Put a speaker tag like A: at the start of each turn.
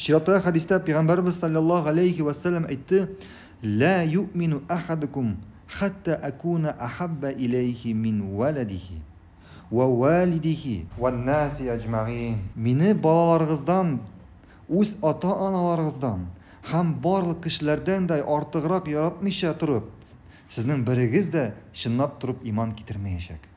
A: шираттағы хадиста пайғамбарымыз саллаллаху алейхи уассалам айтты лә юмину ахадукум хатта акуна ахабба илейхи мин валадихи уәуәлидихи уаннаси ажмағин мені балаларыңыздан өз ата аналарыңыздан һәм барлық кешеләрдән дә артығырақ яратмыйша тұрып сіздің бірігіз дә шынлап тұрып иман китермеячәк